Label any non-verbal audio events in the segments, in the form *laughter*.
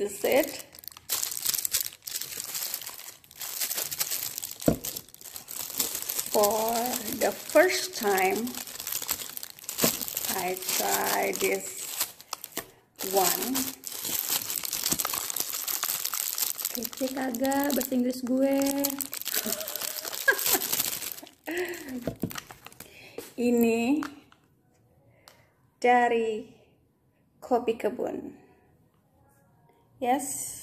this is it for the first time I try this one kece kagak bahasa Inggris gue ini dari kopi kebun yes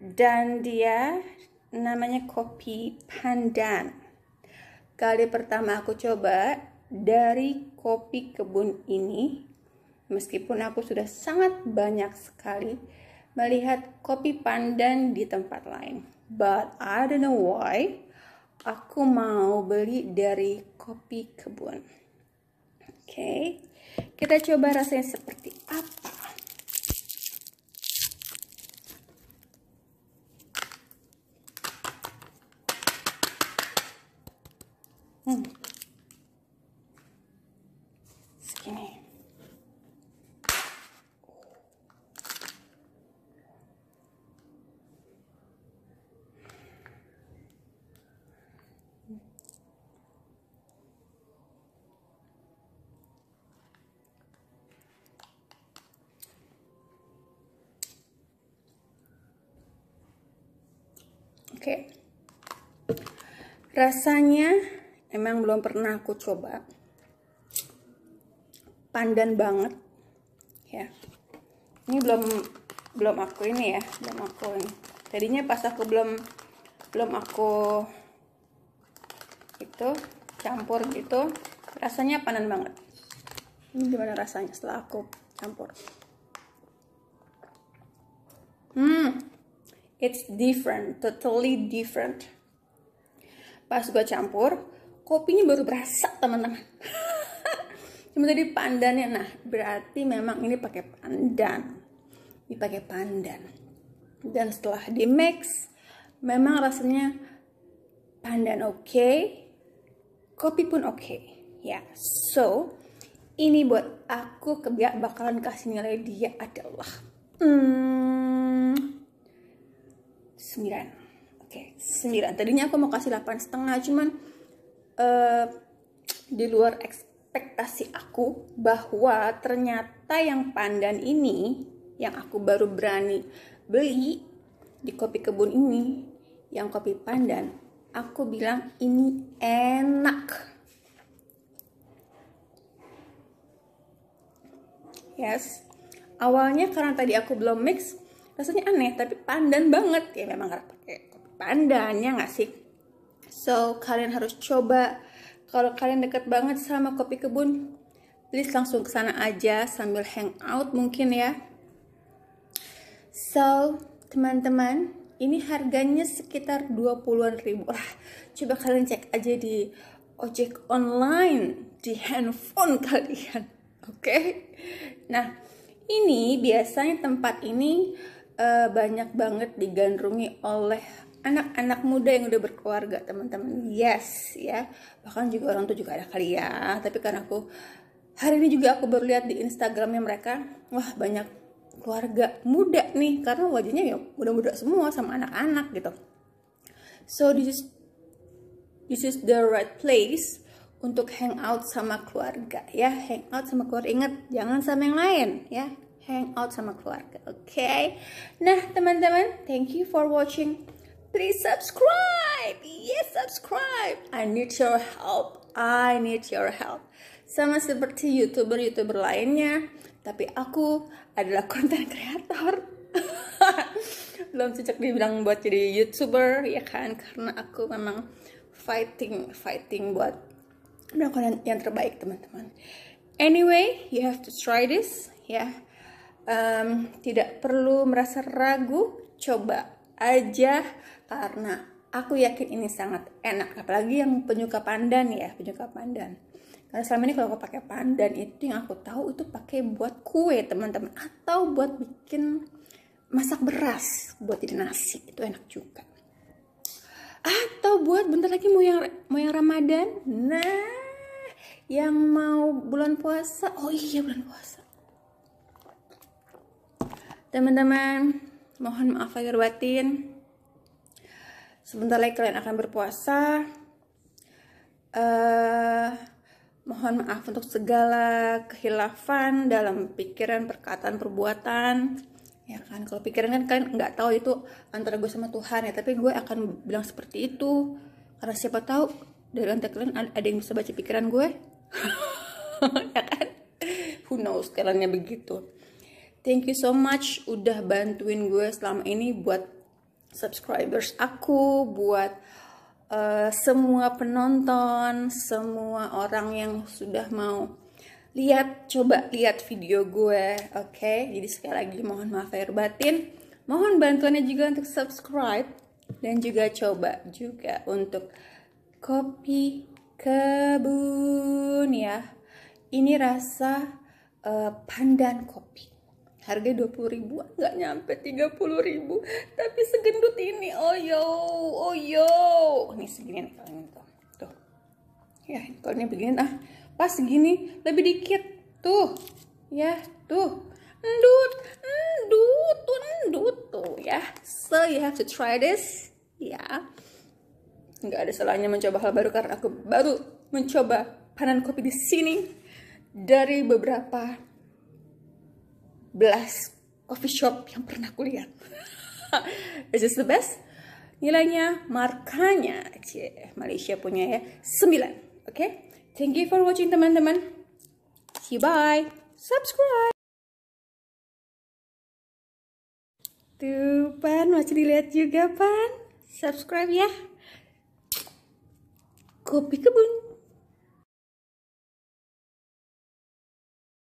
dan dia namanya kopi pandan kali pertama aku coba dari kopi kebun ini meskipun aku sudah sangat banyak sekali melihat kopi pandan di tempat lain but I don't know why aku mau beli dari kopi kebun oke okay. kita coba rasanya seperti gini Oke. Rasanya emang belum pernah aku coba pandan banget ya ini belum belum aku ini ya belum aku ini tadinya pas aku belum belum aku itu campur gitu rasanya pandan banget ini gimana rasanya setelah aku campur hmm it's different totally different pas gue campur kopinya baru berasa teman-teman *laughs* cuma tadi pandannya nah berarti memang ini pakai pandan ini pakai pandan dan setelah di mix memang rasanya pandan oke okay, kopi pun oke okay. ya yeah. so ini buat aku kebiak bakalan kasih nilai dia adalah hmm, 9 oke okay, 9 tadinya aku mau kasih 8 setengah cuman uh, di luar eks ekspektasi aku bahwa ternyata yang pandan ini yang aku baru berani beli di kopi kebun ini yang kopi pandan aku bilang ini enak yes awalnya karena tadi aku belum mix rasanya aneh tapi pandan banget ya memang harus pakai kopi pandan ya nggak sih so kalian harus coba kalau kalian dekat banget sama kopi kebun, please langsung ke sana aja sambil hangout mungkin ya. So, teman-teman, ini harganya sekitar 20-an ribu lah. Coba kalian cek aja di ojek online di handphone *laughs* kalian. Oke. Okay? Nah, ini biasanya tempat ini uh, banyak banget digandrungi oleh anak-anak muda yang udah berkeluarga teman-teman yes ya bahkan juga orang tua juga ada kali ya tapi karena aku hari ini juga aku baru lihat di Instagramnya mereka wah banyak keluarga muda nih karena wajahnya ya muda-muda semua sama anak-anak gitu so this is this is the right place untuk hangout sama keluarga ya hangout sama keluarga ingat jangan sama yang lain ya hangout sama keluarga oke okay? nah teman-teman thank you for watching please subscribe. Yes, subscribe. I need your help. I need your help. Sama seperti YouTuber-YouTuber lainnya, tapi aku adalah konten *laughs* kreator. *laughs* Belum cocok dibilang buat jadi YouTuber ya kan karena aku memang fighting fighting buat melakukan yang terbaik, teman-teman. Anyway, you have to try this ya. Yeah. Um, tidak perlu merasa ragu, coba aja karena aku yakin ini sangat enak apalagi yang penyuka pandan ya penyuka pandan karena selama ini kalau aku pakai pandan itu yang aku tahu itu pakai buat kue teman-teman atau buat bikin masak beras buat jadi nasi itu enak juga atau buat bentar lagi mau yang mau yang Ramadan nah yang mau bulan puasa oh iya bulan puasa teman-teman mohon maaf lahir batin sebentar lagi kalian akan berpuasa uh, mohon maaf untuk segala kehilafan dalam pikiran perkataan perbuatan ya kan kalau pikiran kan kalian nggak tahu itu antara gue sama Tuhan ya tapi gue akan bilang seperti itu karena siapa tahu dari antara kalian ada yang bisa baca pikiran gue *laughs* ya kan who knows kaliannya begitu Thank you so much udah bantuin gue selama ini buat subscribers aku, buat uh, semua penonton, semua orang yang sudah mau lihat, coba lihat video gue, oke? Okay? Jadi sekali lagi mohon maaf air batin. Mohon bantuannya juga untuk subscribe dan juga coba juga untuk kopi kebun ya. Ini rasa uh, pandan kopi harga 20 ribu nggak nyampe 30 ribu tapi segendut ini oh yo oh yo ini segini nih kalau tuh tuh ya kalau ini begini ah pas segini lebih dikit tuh ya tuh endut endut tuh endut tuh ya so you have to try this ya yeah. nggak ada salahnya mencoba hal baru karena aku baru mencoba panen kopi di sini dari beberapa coffee shop yang pernah kulihat. This *laughs* is the best. Nilainya markanya cie, Malaysia punya ya 9. Oke. Okay? Thank you for watching teman-teman. See you bye. Subscribe. Tuh, Pan, masih dilihat juga, Pan. Subscribe ya. Kopi kebun.